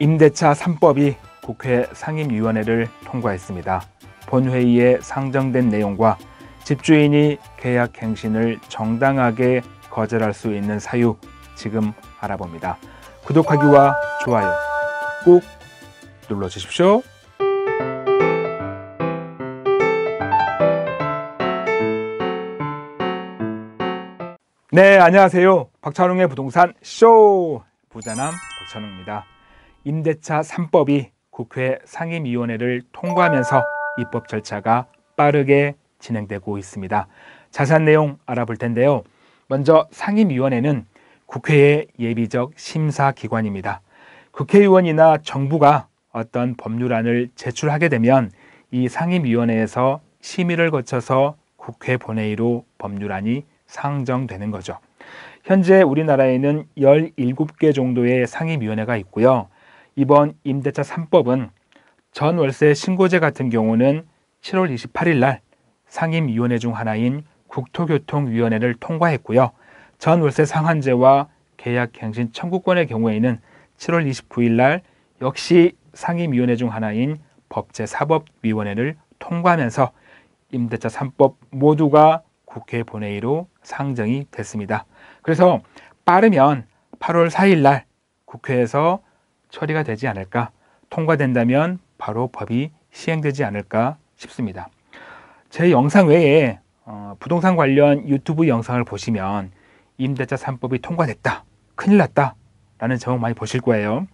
임대차 3법이 국회 상임위원회를 통과했습니다. 본회의에 상정된 내용과 집주인이 계약 행신을 정당하게 거절할 수 있는 사유 지금 알아봅니다. 구독하기와 좋아요 꼭 눌러주십시오. 네, 안녕하세요. 박찬웅의 부동산 쇼 부자남 박찬웅입니다. 임대차 3법이 국회 상임위원회를 통과하면서 입법 절차가 빠르게 진행되고 있습니다. 자세한 내용 알아볼 텐데요. 먼저 상임위원회는 국회의 예비적 심사 기관입니다. 국회의원이나 정부가 어떤 법률안을 제출하게 되면 이 상임위원회에서 심의를 거쳐서 국회 본회의로 법률안이 상정되는 거죠. 현재 우리나라에는 17개 정도의 상임위원회가 있고요. 이번 임대차 3법은 전월세 신고제 같은 경우는 7월 28일 날 상임위원회 중 하나인 국토교통위원회를 통과했고요. 전월세 상한제와 계약갱신 청구권의 경우에는 7월 29일 날 역시 상임위원회 중 하나인 법제사법위원회를 통과하면서 임대차 3법 모두가 국회 본회의로 상정이 됐습니다. 그래서 빠르면 8월 4일 날 국회에서 처리가 되지 않을까 통과된다면 바로 법이 시행되지 않을까 싶습니다. 제 영상 외에 어, 부동산 관련 유튜브 영상을 보시면 임대차 3법이 통과됐다, 큰일 났다 라는 제목 많이 보실 거예요.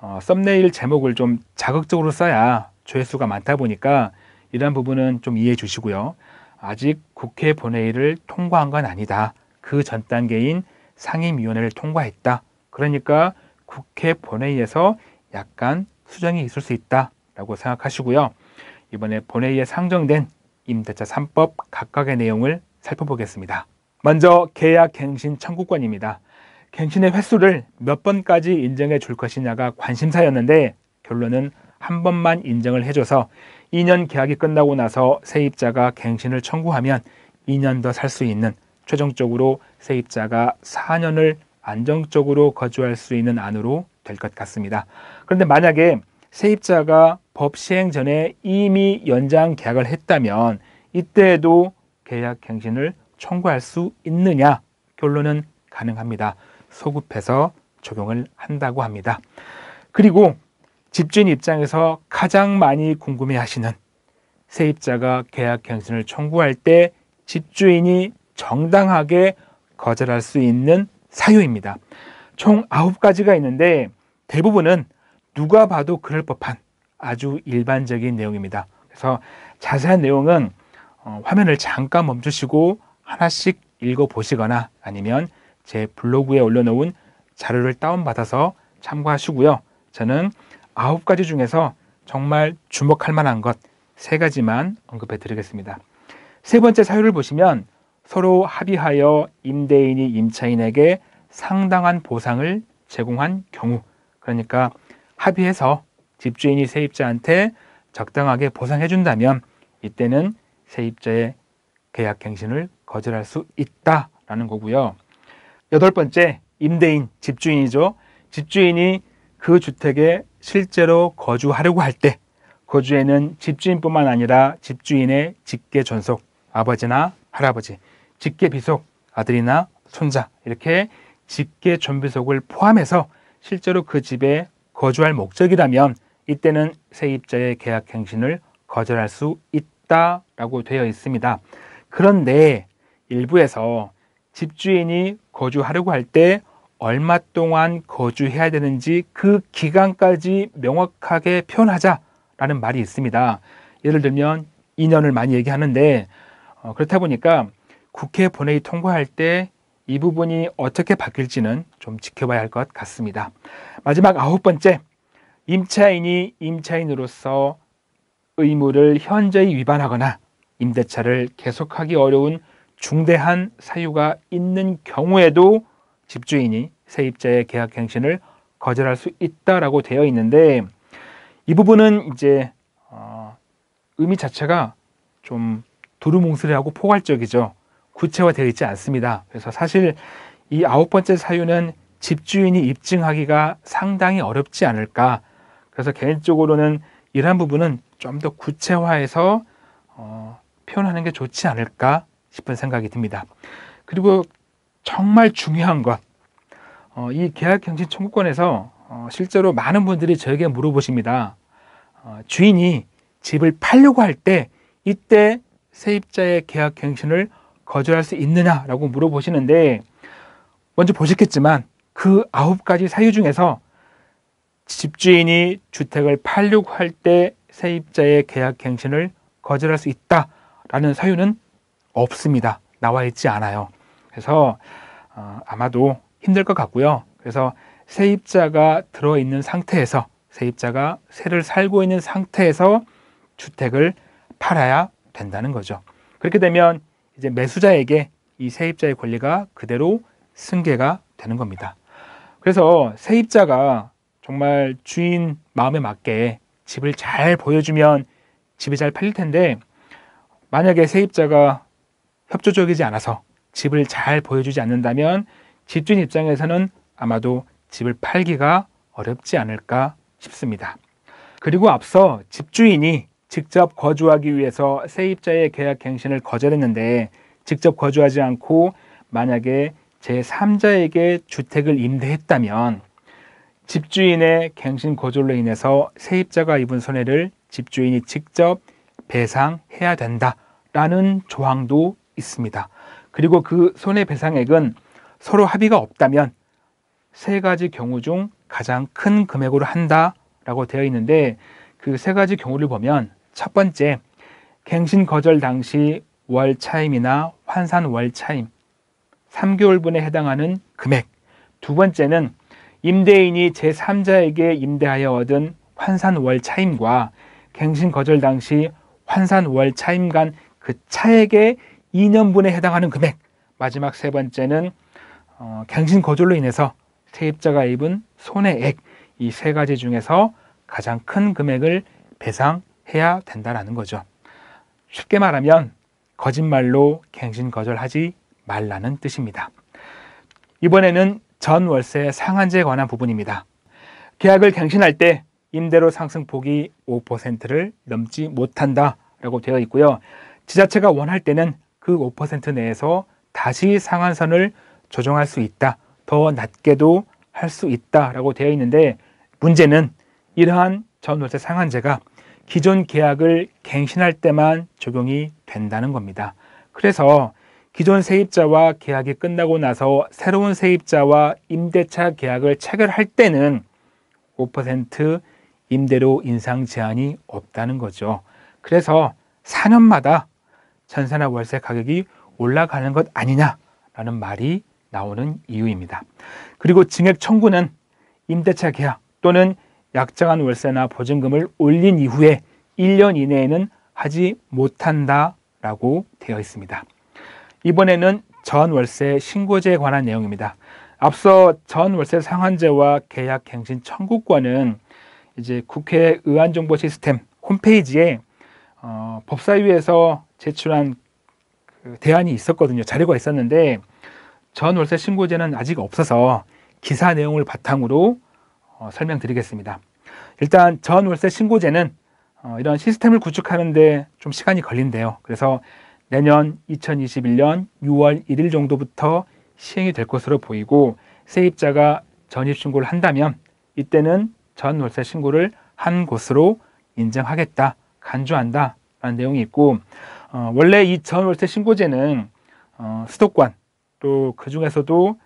어, 썸네일 제목을 좀 자극적으로 써야 조회수가 많다 보니까 이러한 부분은 좀 이해해 주시고요. 아직 국회 본회의를 통과한 건 아니다. 그 전 단계인 상임위원회를 통과했다. 그러니까 국회 본회의에서 약간 수정이 있을 수 있다라고 생각하시고요. 이번에 본회의에 상정된 임대차 3법 각각의 내용을 살펴보겠습니다. 먼저 계약 갱신 청구권입니다. 갱신의 횟수를 몇 번까지 인정해 줄 것이냐가 관심사였는데 결론은 한 번만 인정을 해줘서 2년 계약이 끝나고 나서 세입자가 갱신을 청구하면 2년 더 살 수 있는 최종적으로 세입자가 4년을 안정적으로 거주할 수 있는 안으로 될 것 같습니다. 그런데 만약에 세입자가 법 시행 전에 이미 연장 계약을 했다면 이때에도 계약 갱신을 청구할 수 있느냐? 결론은 가능합니다. 소급해서 적용을 한다고 합니다. 그리고 집주인 입장에서 가장 많이 궁금해 하시는 세입자가 계약 갱신을 청구할 때 집주인이 정당하게 거절할 수 있는 사유입니다. 총 9가지가 있는데 대부분은 누가 봐도 그럴 법한 아주 일반적인 내용입니다. 그래서 자세한 내용은 어, 화면을 잠깐 멈추시고 하나씩 읽어보시거나 아니면 제 블로그에 올려놓은 자료를 다운받아서 참고하시고요. 저는 아홉 가지 중에서 정말 주목할 만한 것 세 가지만 언급해 드리겠습니다. 세 번째 사유를 보시면 서로 합의하여 임대인이 임차인에게 상당한 보상을 제공한 경우 그러니까 합의해서 집주인이 세입자한테 적당하게 보상해 준다면 이때는 세입자의 계약 갱신을 거절할 수 있다라는 거고요. 여덟 번째 임대인 집주인이죠. 집주인이 그 주택에 실제로 거주하려고 할 때 거주에는 집주인뿐만 아니라 집주인의 직계 존속 아버지나 할아버지, 직계 비속, 아들이나 손자 이렇게 직계 전비속을 포함해서 실제로 그 집에 거주할 목적이라면 이때는 세입자의 계약 갱신을 거절할 수 있다라고 되어 있습니다. 그런데 일부에서 집주인이 거주하려고 할 때 얼마 동안 거주해야 되는지 그 기간까지 명확하게 표현하자라는 말이 있습니다. 예를 들면 2년을 많이 얘기하는데 어, 그렇다 보니까 국회 본회의 통과할 때 이 부분이 어떻게 바뀔지는 좀 지켜봐야 할 것 같습니다. 마지막 아홉 번째, 임차인이 임차인으로서 의무를 현저히 위반하거나 임대차를 계속하기 어려운 중대한 사유가 있는 경우에도 집주인이 세입자의 계약 갱신을 거절할 수 있다라고 되어 있는데 이 부분은 이제 어, 의미 자체가 좀 두루뭉술하고 포괄적이죠. 구체화되어 있지 않습니다. 그래서 사실 이 아홉 번째 사유는 집주인이 입증하기가 상당히 어렵지 않을까. 그래서 개인적으로는 이러한 부분은 좀 더 구체화해서 어, 표현하는 게 좋지 않을까 싶은 생각이 듭니다. 그리고 정말 중요한 것, 어, 이 계약갱신 청구권에서 어, 실제로 많은 분들이 저에게 물어보십니다. 어, 주인이 집을 팔려고 할 때 이때 세입자의 계약 갱신을 거절할 수 있느냐라고 물어보시는데 먼저 보셨겠지만 그 아홉 가지 사유 중에서 집주인이 주택을 팔려고 할 때 세입자의 계약 갱신을 거절할 수 있다라는 사유는 없습니다. 나와 있지 않아요. 그래서 어, 아마도 힘들 것 같고요. 그래서 세입자가 들어 있는 상태에서 세입자가 세를 살고 있는 상태에서 주택을 팔아야 된다는 거죠. 그렇게 되면 이제 매수자에게 이 세입자의 권리가 그대로 승계가 되는 겁니다. 그래서 세입자가 정말 주인 마음에 맞게 집을 잘 보여주면 집이 잘 팔릴 텐데 만약에 세입자가 협조적이지 않아서 집을 잘 보여주지 않는다면 집주인 입장에서는 아마도 집을 팔기가 어렵지 않을까 싶습니다. 그리고 앞서 집주인이 직접 거주하기 위해서 세입자의 계약 갱신을 거절했는데 직접 거주하지 않고 만약에 제3자에게 주택을 임대했다면 집주인의 갱신 거절로 인해서 세입자가 입은 손해를 집주인이 직접 배상해야 된다라는 조항도 있습니다. 그리고 그 손해배상액은 서로 합의가 없다면 세 가지 경우 중 가장 큰 금액으로 한다라고 되어 있는데 그 세 가지 경우를 보면 첫 번째, 갱신 거절 당시 월 차임이나 환산 월 차임, 3개월분에 해당하는 금액. 두 번째는 임대인이 제3자에게 임대하여 얻은 환산 월 차임과 갱신 거절 당시 환산 월 차임 간 그 차액의 2년분에 해당하는 금액. 마지막 세 번째는 어, 갱신 거절로 인해서 세입자가 입은 손해액 이 세 가지 중에서 가장 큰 금액을 배상 해야 된다라는 거죠. 쉽게 말하면 거짓말로 갱신거절하지 말라는 뜻입니다. 이번에는 전월세 상한제에 관한 부분입니다. 계약을 갱신할 때 임대료 상승폭이 5%를 넘지 못한다라고 되어 있고요. 지자체가 원할 때는 그 5% 내에서 다시 상한선을 조정할 수 있다. 더 낮게도 할 수 있다라고 되어 있는데 문제는 이러한 전월세 상한제가 기존 계약을 갱신할 때만 적용이 된다는 겁니다. 그래서 기존 세입자와 계약이 끝나고 나서 새로운 세입자와 임대차 계약을 체결할 때는 5% 임대료 인상 제한이 없다는 거죠. 그래서 4년마다 전세나 월세 가격이 올라가는 것 아니냐라는 말이 나오는 이유입니다. 그리고 증액 청구는 임대차 계약 또는 약정한 월세나 보증금을 올린 이후에 1년 이내에는 하지 못한다라고 되어 있습니다. 이번에는 전월세 신고제에 관한 내용입니다. 앞서 전월세 상환제와 계약갱신 청구권은 이제 국회 의안정보 시스템 홈페이지에 어, 법사위에서 제출한 그 대안이 있었거든요. 자료가 있었는데 전월세 신고제는 아직 없어서 기사 내용을 바탕으로 어, 설명드리겠습니다. 일단 전월세 신고제는 어, 이런 시스템을 구축하는데 좀 시간이 걸린대요. 그래서 내년 2021년 6월 1일 정도부터 시행이 될 것으로 보이고 세입자가 전입 신고를 한다면 이때는 전월세 신고를 한 곳으로 인정하겠다, 간주한다 라는 내용이 있고 어, 원래 이 전월세 신고제는 어, 수도권 또 그 중에서도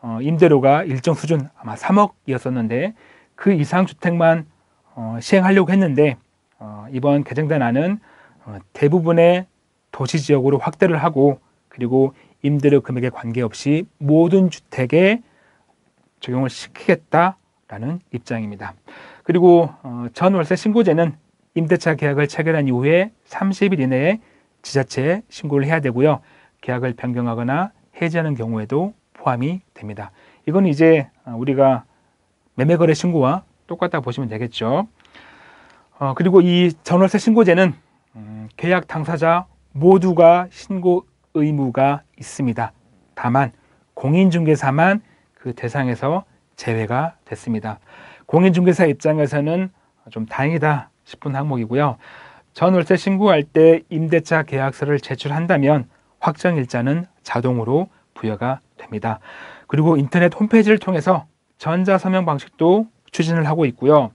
어, 임대료가 일정 수준 아마 3억이었었는데 그 이상 주택만 어, 시행하려고 했는데 어, 이번 개정단안은 어, 대부분의 도시 지역으로 확대를 하고 그리고 임대료 금액에 관계없이 모든 주택에 적용을 시키겠다라는 입장입니다. 그리고 어, 전월세 신고제는 임대차 계약을 체결한 이후에 30일 이내에 지자체에 신고를 해야 되고요. 계약을 변경하거나 해지하는 경우에도 포함이 됩니다. 이건 이제 우리가 매매거래 신고와 똑같다 보시면 되겠죠. 어, 그리고 이 전월세 신고제는 음, 계약 당사자 모두가 신고 의무가 있습니다. 다만 공인중개사만 그 대상에서 제외가 됐습니다. 공인중개사 입장에서는 좀 다행이다 싶은 항목이고요. 전월세 신고할 때 임대차 계약서를 제출한다면 확정일자는 자동으로 부여가 됩니다. 그리고 인터넷 홈페이지를 통해서 전자 서명 방식도 추진을 하고 있고요.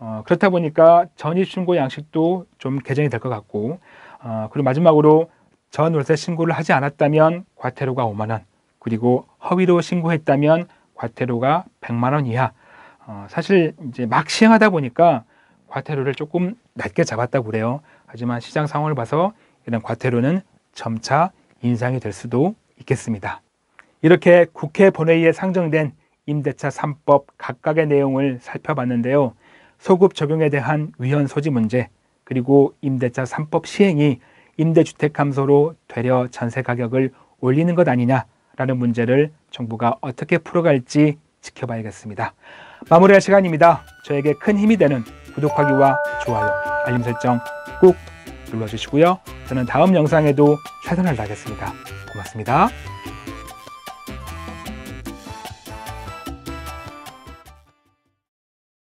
어, 그렇다 보니까 전입 신고 양식도 좀 개정이 될 것 같고, 어, 그리고 마지막으로 전 월세 신고를 하지 않았다면 과태료가 5만 원, 그리고 허위로 신고했다면 과태료가 100만 원 이하. 어, 사실 이제 막 시행하다 보니까 과태료를 조금 낮게 잡았다고 그래요. 하지만 시장 상황을 봐서 이런 과태료는 점차 인상이 될 수도 있겠습니다. 이렇게 국회 본회의에 상정된 임대차 3법 각각의 내용을 살펴봤는데요. 소급 적용에 대한 위헌 소지 문제, 그리고 임대차 3법 시행이 임대주택 감소로 되려 전세 가격을 올리는 것 아니냐라는 문제를 정부가 어떻게 풀어갈지 지켜봐야겠습니다. 마무리할 시간입니다. 저에게 큰 힘이 되는 구독하기와 좋아요, 알림 설정 꼭 눌러주시고요. 저는 다음 영상에도 최선을 다하겠습니다. 고맙습니다.